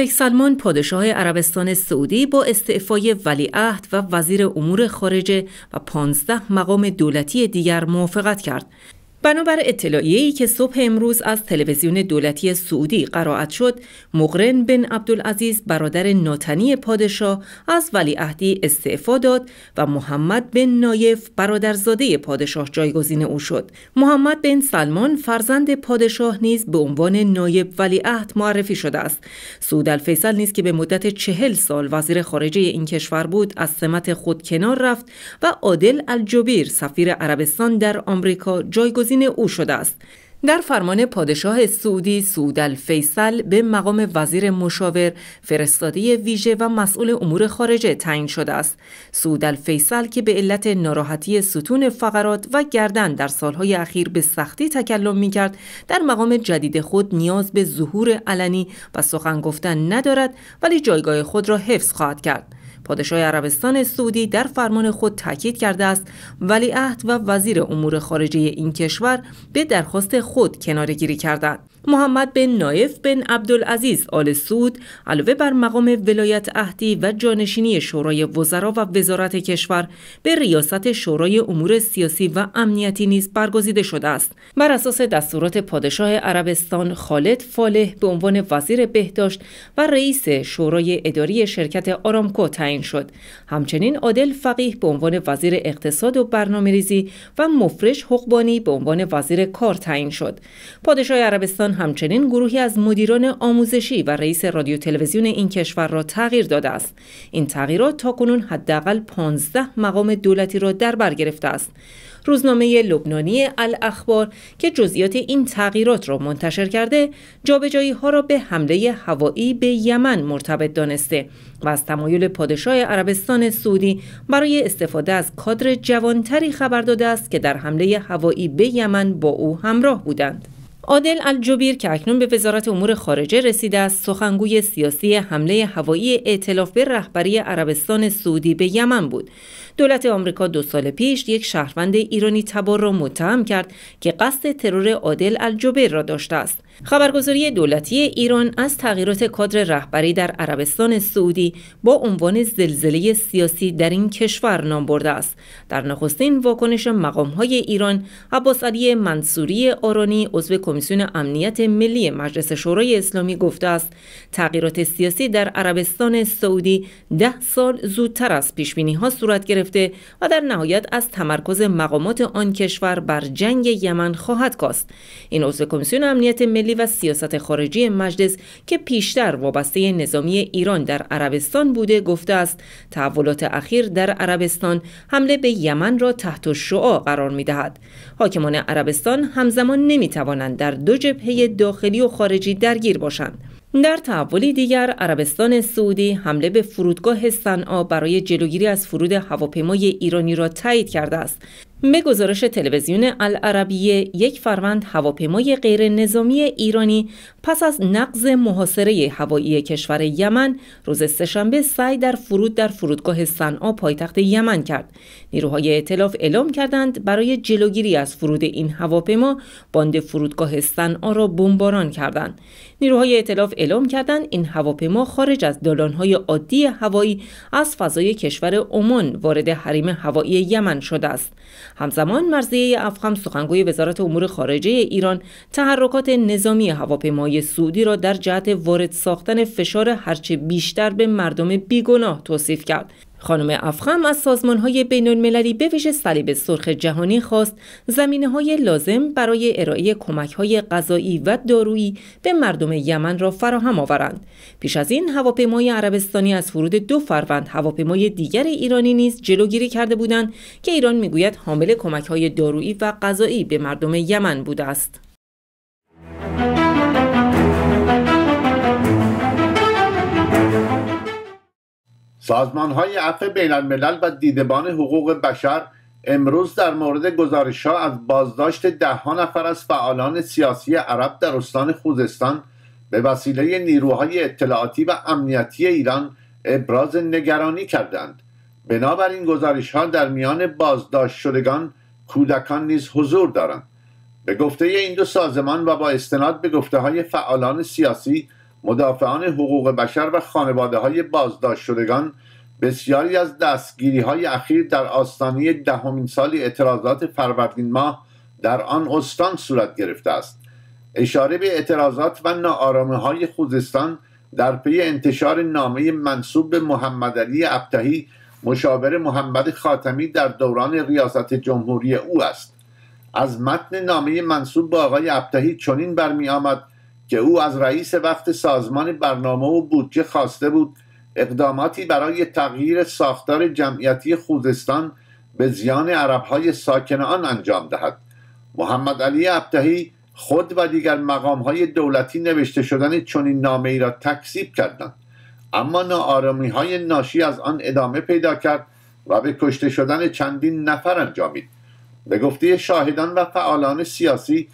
ملک سلمان پادشاه عربستان سعودی با استعفای ولیعهد و وزیر امور خارجه و 15 مقام دولتی دیگر موافقت کرد بنابر اطلاعیه‌ای که صبح امروز از تلویزیون دولتی سعودی قرائت شد، مقرن بن عبدالعزیز برادر ناتنی پادشاه از ولیعهدی استعفا داد و محمد بن نایف برادرزاده پادشاه جایگزین او شد. محمد بن سلمان فرزند پادشاه نیز به عنوان نایب ولیعهد معرفی شده است. سعود الفیصل نیز که به مدت چهل سال وزیر خارجه این کشور بود، از سمت خود کنار رفت و عادل الجبیر سفیر عربستان در آمریکا جایگزین جایگزین او شده است در فرمان پادشاه سعودی سعود الفیصل به مقام وزیر مشاور فرستاده ویژه و مسئول امور خارجه تعیین شده است سعود الفیصل که به علت ناراحتی ستون فقرات و گردن در سالهای اخیر به سختی تکلم می کرد در مقام جدید خود نیاز به ظهور علنی و سخن گفتن ندارد ولی جایگاه خود را حفظ خواهد کرد پادشاه عربستان سعودی در فرمان خود تاکید کرده است ولیعهد و وزیر امور خارجه این کشور به درخواست خود کنارگیری کردند محمد بن نایف بن عبدالعزیز آل سود علاوه بر مقام ولایت عهدی و جانشینی شورای وزرا و وزارت کشور به ریاست شورای امور سیاسی و امنیتی نیز برگزیده شده است بر اساس دستورات پادشاه عربستان خالد فالح به عنوان وزیر بهداشت و رئیس شورای اداری شرکت آرامکو تعیین شد همچنین عادل فقیه به عنوان وزیر اقتصاد و ریزی و مفرش حقبانی به عنوان وزیر کار تعیین شد پادشاه عربستان همچنین گروهی از مدیران آموزشی و رئیس رادیو تلویزیون این کشور را تغییر داده است این تغییرات تا کنون حداقل 15 مقام دولتی را در بر گرفته است روزنامه لبنانی الاخبار که جزئیات این تغییرات را منتشر کرده جابجایی ها را به حمله هوایی به یمن مرتبط دانسته و از تمایل پادشاه عربستان سعودی برای استفاده از کادر جوانتری خبر داده است که در حمله هوایی به یمن با او همراه بودند عادل الجبیر که اکنون به وزارت امور خارجه رسیده است سخنگوی سیاسی حمله هوایی اعتلاف به رهبری عربستان سعودی به یمن بود دولت آمریکا دو سال پیش یک شهروند ایرانی تبار را متهم کرد که قصد ترور عادل الجبیر را داشته است خبرگزاری دولتی ایران از تغییرات کادر رهبری در عربستان سعودی با عنوان زلزله سیاسی در این کشور نام برده است. در نخستین واکنش های ایران، عباس علی منصوری آرانی عضو کمیسیون امنیت ملی مجلس شورای اسلامی گفته است تغییرات سیاسی در عربستان سعودی ده سال زودتر از پیش ها صورت گرفته و در نهایت از تمرکز مقامات آن کشور بر جنگ یمن خواهد کاست. این عضو کمیسیون امنیت ملی و سیاست خارجی مجلس که پیشتر وابسته نظامی ایران در عربستان بوده گفته است تحولات اخیر در عربستان حمله به یمن را تحت شعا قرار می دهد. حاکمان عربستان همزمان نمی توانند در دو جبهه داخلی و خارجی درگیر باشند. در تحولی دیگر عربستان سعودی حمله به فرودگاه صنعا برای جلوگیری از فرود هواپیمای ایرانی را تایید کرده است به گزارش تلویزیون العربیه یک فروند هواپیمای غیر نظامی ایرانی پس از نقض محاصره هوایی کشور یمن روز سهشنبه سعی در فرود در فرودگاه صنعا پایتخت یمن کرد نیروهای اطلاف اعلام کردند برای جلوگیری از فرود این هواپیما باند فرودگاه صنعا را بمباران کردند نیروهای اطلاف اعلام کردند این هواپیما خارج از دالانهای عادی هوایی از فضای کشور عمان وارد حریم هوایی یمن شده است همزمان مرزیه افخم سخنگوی وزارت امور خارجه ایران تحرکات نظامی هواپیمای سعودی را در جهت وارد ساختن فشار هرچه بیشتر به مردم بیگناه توصیف کرد خانم افخم از سازمان های بین المللی به ویژه صلیب سرخ جهانی خواست زمینه های لازم برای ارائه کمک های غذایی و دارویی به مردم یمن را فراهم آورند. پیش از این هواپیمای عربستانی از فرود دو فروند هواپیمای دیگر ایرانی نیز جلوگیری کرده بودند که ایران میگوید حامل کمک های دارویی و غذایی به مردم یمن بوده است. سازمان های عفو بین الملل و دیدبان حقوق بشر امروز در مورد گزارش ها از بازداشت ها نفر از فعالان سیاسی عرب در استان خوزستان به وسیله نیروهای اطلاعاتی و امنیتی ایران ابراز نگرانی کردند بنابراین گزارش ها در میان بازداشت شدگان کودکان نیز حضور دارند به گفته این دو سازمان و با استناد به گفته های فعالان سیاسی مدافعان حقوق بشر و خانواده های بازداشت شدگان بسیاری از دستگیری های اخیر در آستانه دهمین سال اعتراضات فروردین ماه در آن استان صورت گرفته است اشاره به اعتراضات و نارامه های خوزستان در پی انتشار نامه منصوب به محمد علی ابتهی مشاور محمد خاتمی در دوران ریاست جمهوری او است از متن نامه منصوب به آقای ابتهی چنین برمی آمد که او از رئیس وقت سازمان برنامه و بودجه خواسته بود اقداماتی برای تغییر ساختار جمعیتی خوزستان به زیان عربهای ساکن آن انجام دهد محمد علی ابتهی خود و دیگر مقامهای دولتی نوشته شدن چنین نامه ای را تکذیب کردند اما نارمی های ناشی از آن ادامه پیدا کرد و به کشته شدن چندین نفر انجامید به گفته شاهدان و فعالان سیاسی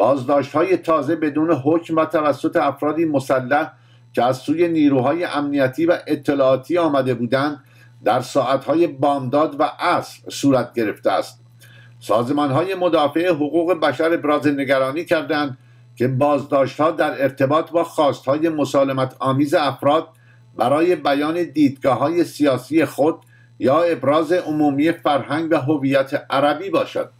بازداشت های تازه بدون حکم و توسط افرادی مسلح که از سوی نیروهای امنیتی و اطلاعاتی آمده بودند در ساعتهای بامداد و عصر صورت گرفته است سازمان های مدافع حقوق بشر ابراز نگرانی کردند که بازداشت ها در ارتباط با خواست های مسالمت آمیز افراد برای بیان دیدگاه های سیاسی خود یا ابراز عمومی فرهنگ و هویت عربی باشد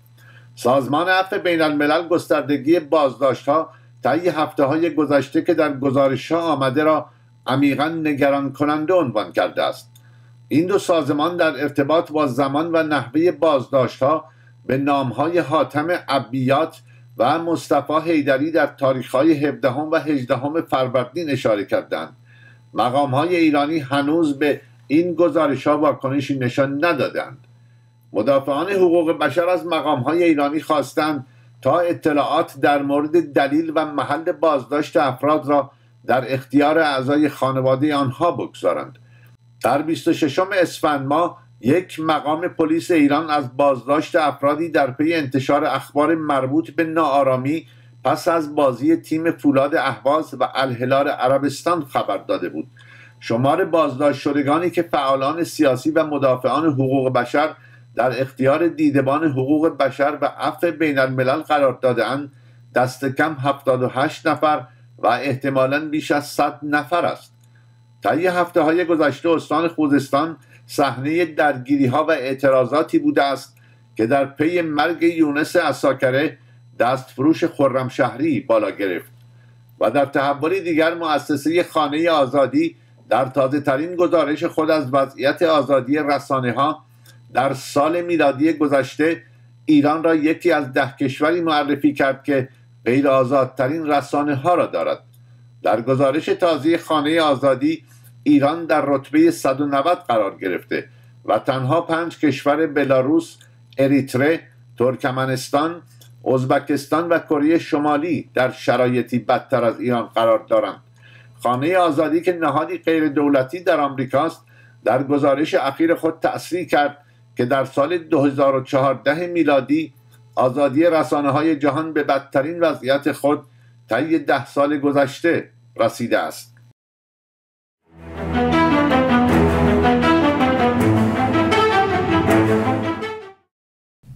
سازمان عفو بین الملل گستردگی بازداشت ها طی هفته های گذشته که در گزارش آمده را عمیقا نگران کننده عنوان کرده است این دو سازمان در ارتباط با زمان و نحوه بازداشت ها به نام های حاتم عبیات و مصطفی حیدری در تاریخ های 17 و 18 فروردین اشاره کردند مقام های ایرانی هنوز به این گزارش ها واکنشی نشان ندادند مدافعان حقوق بشر از مقام های ایرانی خواستند تا اطلاعات در مورد دلیل و محل بازداشت افراد را در اختیار اعضای خانواده آنها بگذارند در 26 اسفند ماه یک مقام پلیس ایران از بازداشت افرادی در پی انتشار اخبار مربوط به ناآرامی پس از بازی تیم فولاد اهواز و الهلال عربستان خبر داده بود شمار بازداشت شدگانی که فعالان سیاسی و مدافعان حقوق بشر در اختیار دیدبان حقوق بشر و عفو بین الملل قرار اند دست کم 78 نفر و احتمالا بیش از 100 نفر است طی هفته های گذشته استان خوزستان صحنه درگیری ها و اعتراضاتی بوده است که در پی مرگ یونس اساکره دستفروش خرمشهری بالا گرفت و در تحولی دیگر مؤسسه خانه آزادی در تازه ترین گزارش خود از وضعیت آزادی رسانه ها در سال میلادی گذشته ایران را یکی از ده کشوری معرفی کرد که غیر آزادترین رسانه ها را دارد در گزارش تازه خانه آزادی ایران در رتبه 190 قرار گرفته و تنها پنج کشور بلاروس، اریتره، ترکمنستان، ازبکستان و کره شمالی در شرایطی بدتر از ایران قرار دارند. خانه آزادی که نهادی غیر دولتی در آمریکاست در گزارش اخیر خود تأثیر کرد که در سال 2014 میلادی آزادی رسانه های جهان به بدترین وضعیت خود طی ده سال گذشته رسیده است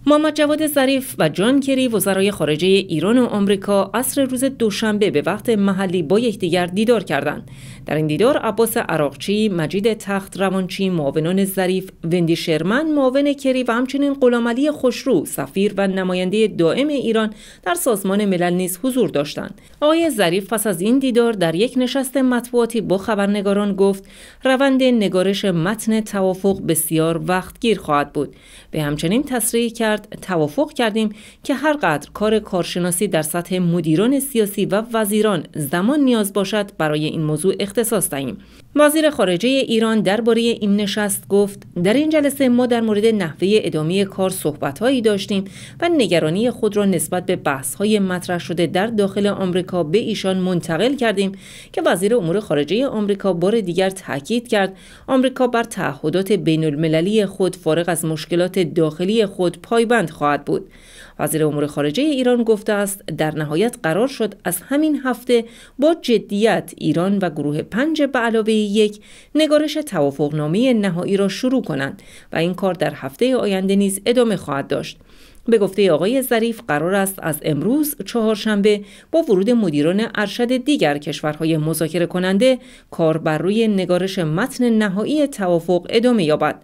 محمد جواد ظریف و جان کری وزرای خارجه ایران و آمریکا عصر روز دوشنبه به وقت محلی با یکدیگر دیدار کردند در این دیدار عباس عراقچی، مجید تخت روانچی، معاونان ظریف، وندی شرمن، معاون کری و همچنین غلامعلی خوشرو، سفیر و نماینده دائم ایران در سازمان ملل نیز حضور داشتند. آقای ظریف پس از این دیدار در یک نشست مطبوعاتی با خبرنگاران گفت روند نگارش متن توافق بسیار وقتگیر خواهد بود. به همچنین تصریح کرد توافق کردیم که هر قدر کار کارشناسی در سطح مدیران سیاسی و وزیران زمان نیاز باشد برای این موضوع اختصاص وزیر خارجه ایران درباره این نشست گفت در این جلسه ما در مورد نحوه ادامه کار صحبتهایی داشتیم و نگرانی خود را نسبت به های مطرح شده در داخل آمریکا به ایشان منتقل کردیم که وزیر امور خارجه آمریکا بار دیگر تاکید کرد آمریکا بر تعهدات بین المللی خود فارغ از مشکلات داخلی خود پایبند خواهد بود وزیر امور خارجه ایران گفته است در نهایت قرار شد از همین هفته با جدیت ایران و گروه پنج به علاوه یک نگارش توافقنامه نهایی را شروع کنند و این کار در هفته آینده نیز ادامه خواهد داشت به گفته آقای ظریف قرار است از امروز چهارشنبه با ورود مدیران ارشد دیگر کشورهای مذاکره کننده کار بر روی نگارش متن نهایی توافق ادامه یابد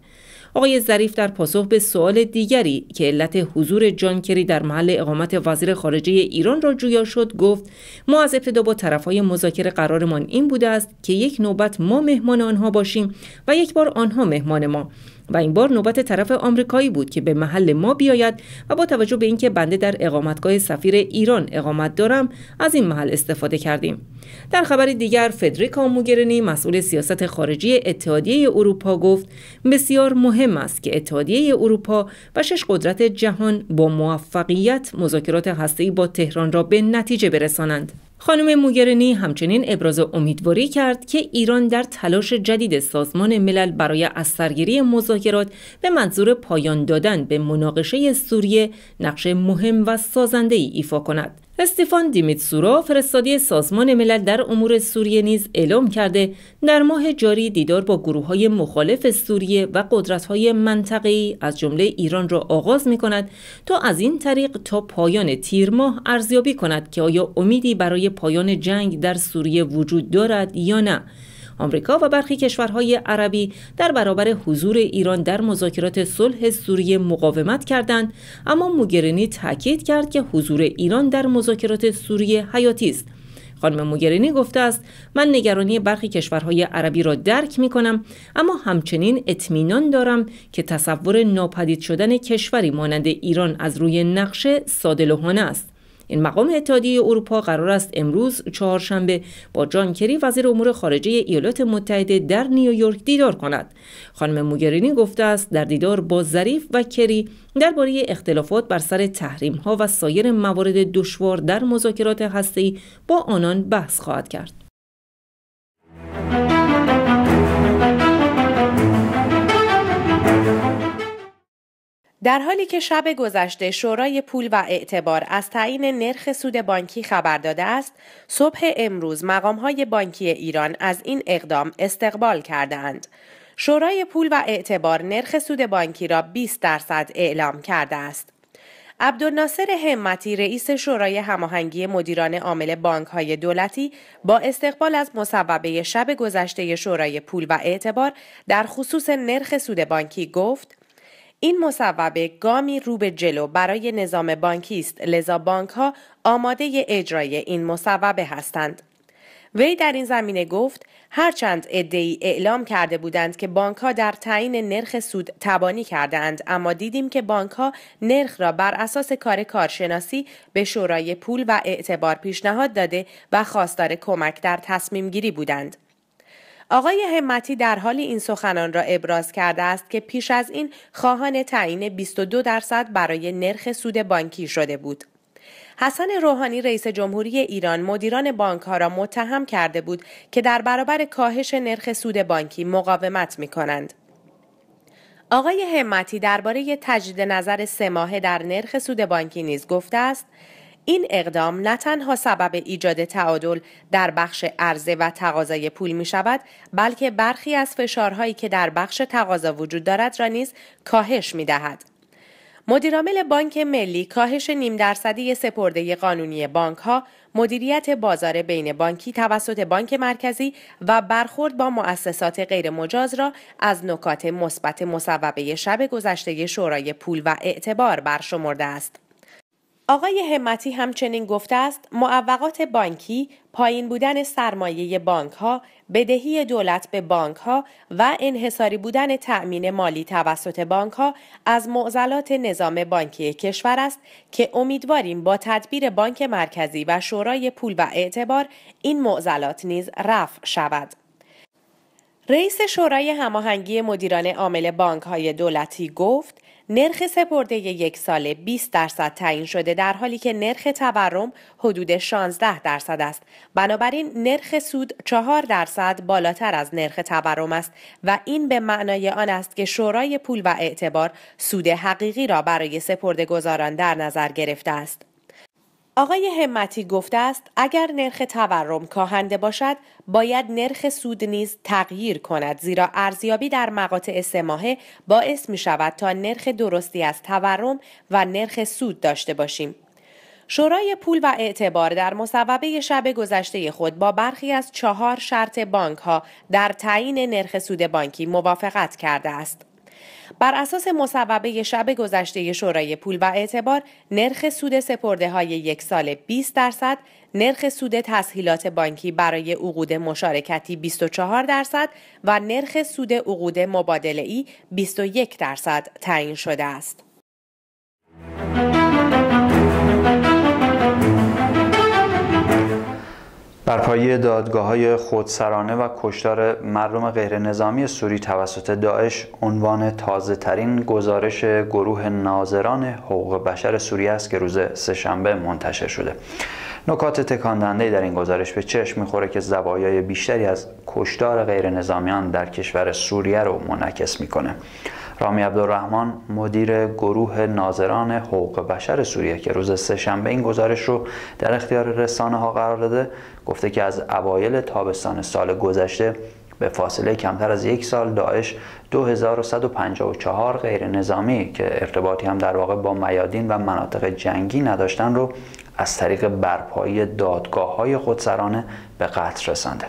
آقای ظریف در پاسخ به سوال دیگری که علت حضور جان کری در محل اقامت وزیر خارجه ایران را جویا شد گفت ما از ابتدا با طرفهای مذاکره قرارمان این بوده است که یک نوبت ما مهمان آنها باشیم و یک بار آنها مهمان ما و این بار نوبت طرف آمریکایی بود که به محل ما بیاید و با توجه به اینکه بنده در اقامتگاه سفیر ایران اقامت دارم از این محل استفاده کردیم در خبر دیگر فدریکا موگرنی مسئول سیاست خارجی اتحادیه اروپا گفت بسیار مهم است که اتحادیه اروپا و شش قدرت جهان با موفقیت مذاکرات هسته‌ای با تهران را به نتیجه برسانند خانم موگرنی همچنین ابراز امیدواری کرد که ایران در تلاش جدید سازمان ملل برای از سرگیری مذاکرات به منظور پایان دادن به مناقشه سوریه نقش مهم و سازنده ای ایفا کند. استفان دیمیتسورا فرستاده سازمان ملل در امور سوریه نیز اعلام کرده در ماه جاری دیدار با گروه های مخالف سوریه و قدرت های منطقی از جمله ایران را آغاز می کند تا از این طریق تا پایان تیر ماه ارزیابی کند که آیا امیدی برای پایان جنگ در سوریه وجود دارد یا نه آمریکا و برخی کشورهای عربی در برابر حضور ایران در مذاکرات صلح سوریه مقاومت کردند اما موگرنی تاکید کرد که حضور ایران در مذاکرات سوریه حیاتی است خانم موگرینی گفته است من نگرانی برخی کشورهای عربی را درک می کنم اما همچنین اطمینان دارم که تصور ناپدید شدن کشوری مانند ایران از روی نقشه ساده است این مقام اتحادیه اروپا قرار است امروز چهارشنبه با جان کری وزیر امور خارجه ایالات متحده در نیویورک دیدار کند خانم موگرینی گفته است در دیدار با ظریف و کری درباره اختلافات بر سر تحریم ها و سایر موارد دشوار در مذاکرات هسته‌ای با آنان بحث خواهد کرد در حالی که شب گذشته شورای پول و اعتبار از تعیین نرخ سود بانکی خبر داده است، صبح امروز مقامهای بانکی ایران از این اقدام استقبال کردند. شورای پول و اعتبار نرخ سود بانکی را 20 درصد اعلام کرده است. عبدالناصر همتی رئیس شورای هماهنگی مدیران عامل بانک های دولتی با استقبال از مصوبه شب گذشته شورای پول و اعتبار در خصوص نرخ سود بانکی گفت این مصوبه گامی رو به جلو برای نظام بانکی است لذا بانک ها آماده اجرای این مصوبه هستند. وی در این زمینه گفت هرچند ادعی اعلام کرده بودند که بانک ها در تعیین نرخ سود تبانی اند، اما دیدیم که بانک ها نرخ را بر اساس کار کارشناسی به شورای پول و اعتبار پیشنهاد داده و خواستار کمک در تصمیم گیری بودند. آقای همتی در حالی این سخنان را ابراز کرده است که پیش از این خواهان تعیین 22 درصد برای نرخ سود بانکی شده بود. حسن روحانی رئیس جمهوری ایران مدیران بانک ها را متهم کرده بود که در برابر کاهش نرخ سود بانکی مقاومت می کنند. آقای همتی درباره تجدید نظر سه ماهه در نرخ سود بانکی نیز گفته است این اقدام نه تنها سبب ایجاد تعادل در بخش عرضه و تقاضای پول می شود بلکه برخی از فشارهایی که در بخش تقاضا وجود دارد را نیز کاهش می دهد. مدیرامل بانک ملی کاهش نیم درصدی سپرده قانونی بانک ها، مدیریت بازار بین بانکی توسط بانک مرکزی و برخورد با مؤسسات غیرمجاز را از نکات مثبت مصوبه شب گذشته شورای پول و اعتبار برشمرده است. آقای همتی همچنین گفته است معوقات بانکی، پایین بودن سرمایه بانک ها، بدهی دولت به بانک ها و انحصاری بودن تأمین مالی توسط بانک ها از معضلات نظام بانکی کشور است که امیدواریم با تدبیر بانک مرکزی و شورای پول و اعتبار این معضلات نیز رفع شود. رئیس شورای هماهنگی مدیران عامل بانک های دولتی گفت نرخ سپرده یک ساله 20 درصد تعیین شده در حالی که نرخ تورم حدود 16 درصد است. بنابراین نرخ سود 4 درصد بالاتر از نرخ تورم است و این به معنای آن است که شورای پول و اعتبار سود حقیقی را برای سپرده گذاران در نظر گرفته است. آقای همتی گفته است اگر نرخ تورم کاهنده باشد باید نرخ سود نیز تغییر کند زیرا ارزیابی در مقاطع سه ماهه باعث می شود تا نرخ درستی از تورم و نرخ سود داشته باشیم شورای پول و اعتبار در مصوبه شب گذشته خود با برخی از چهار شرط بانک ها در تعیین نرخ سود بانکی موافقت کرده است بر اساس مصوبه شب گذشته شورای پول و اعتبار نرخ سود سپرده های یک سال 20 درصد نرخ سود تسهیلات بانکی برای عقود مشارکتی 24 درصد و نرخ سود عقود مبادله ای 21 درصد تعیین شده است. بر پایه دادگاه های خودسرانه و کشتار مردم غیرنظامی سوری توسط داعش عنوان تازه ترین گزارش گروه ناظران حقوق بشر سوریه است که روز سهشنبه منتشر شده نکات تکاندنده در این گزارش به چشم میخوره که زوایای بیشتری از کشتار غیرنظامیان در کشور سوریه رو منعکس میکنه رامی عبدالرحمن مدیر گروه ناظران حقوق بشر سوریه که روز سهشنبه این گزارش رو در اختیار رسانه ها قرار داده گفته که از اوایل تابستان سال گذشته به فاصله کمتر از یک سال داعش 2154 غیر نظامی که ارتباطی هم در واقع با میادین و مناطق جنگی نداشتن رو از طریق برپایی دادگاه های خودسرانه به قتل رسانده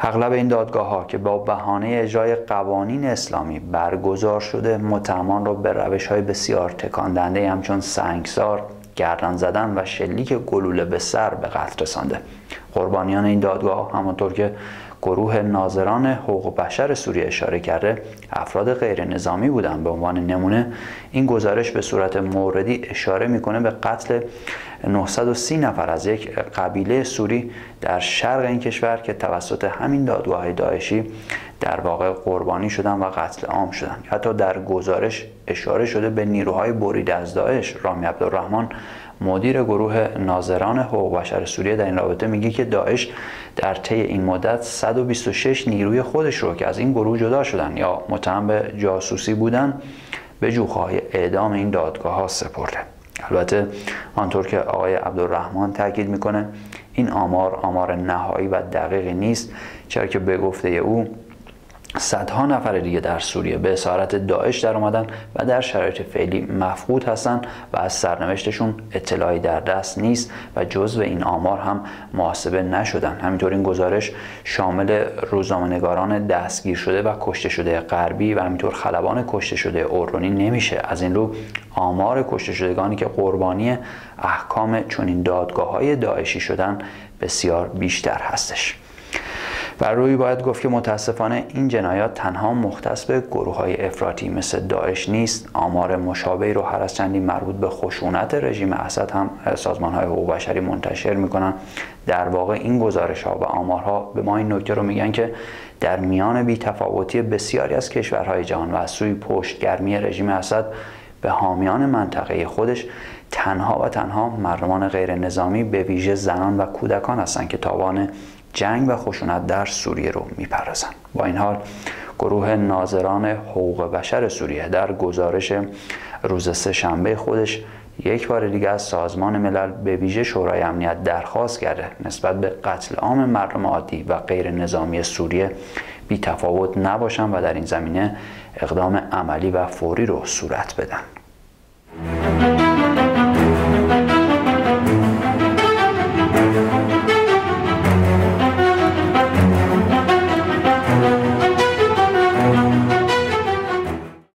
اغلب این دادگاه ها که با بهانه اجرای قوانین اسلامی برگزار شده متهمان را به روش های بسیار تکان همچون سنگسار گردن زدن و شلیک گلوله به سر به قتل رسانده قربانیان این دادگاه همانطور که گروه ناظران حقوق بشر سوریه اشاره کرده افراد غیر نظامی بودن به عنوان نمونه این گزارش به صورت موردی اشاره میکنه به قتل 930 نفر از یک قبیله سوری در شرق این کشور که توسط همین دادگاه داعشی در واقع قربانی شدن و قتل عام شدن حتی در گزارش اشاره شده به نیروهای برید از داعش رامی عبدالرحمن مدیر گروه ناظران حقوق بشر سوریه در این رابطه میگه که داعش در طی این مدت 126 نیروی خودش رو که از این گروه جدا شدن یا متهم به جاسوسی بودن به های اعدام این دادگاه ها سپرده البته آنطور که آقای عبدالرحمن تاکید میکنه این آمار آمار نهایی و دقیقی نیست چرا که به گفته او صدها نفر دیگه در سوریه به اسارت داعش در اومدن و در شرایط فعلی مفقود هستند و از سرنوشتشون اطلاعی در دست نیست و جزو این آمار هم محاسبه نشدن همینطور این گزارش شامل روزنامه‌نگاران دستگیر شده و کشته شده غربی و همینطور خلبان کشته شده اردنی نمیشه از این رو آمار کشته شدگانی که قربانی احکام چنین دادگاه های داعشی شدن بسیار بیشتر هستش بر روی باید گفت که متاسفانه این جنایات تنها مختص به گروه های افراطی مثل داعش نیست آمار مشابهی رو هر از چندی مربوط به خشونت رژیم اسد هم سازمان های حقوق بشری منتشر میکنن در واقع این گزارش ها و آمارها به ما این نکته رو میگن که در میان تفاوتی بسیاری از کشورهای جهان و از سوی پشتگرمی رژیم اسد به حامیان منطقه خودش تنها و تنها مردمان غیر نظامی به ویژه زنان و کودکان هستند که تاوان جنگ و خشونت در سوریه رو میپردازند با این حال گروه ناظران حقوق بشر سوریه در گزارش روز سه شنبه خودش یک بار دیگه از سازمان ملل به ویژه شورای امنیت درخواست کرده نسبت به قتل عام مردم عادی و غیر نظامی سوریه بی تفاوت نباشن و در این زمینه اقدام عملی و فوری رو صورت بدن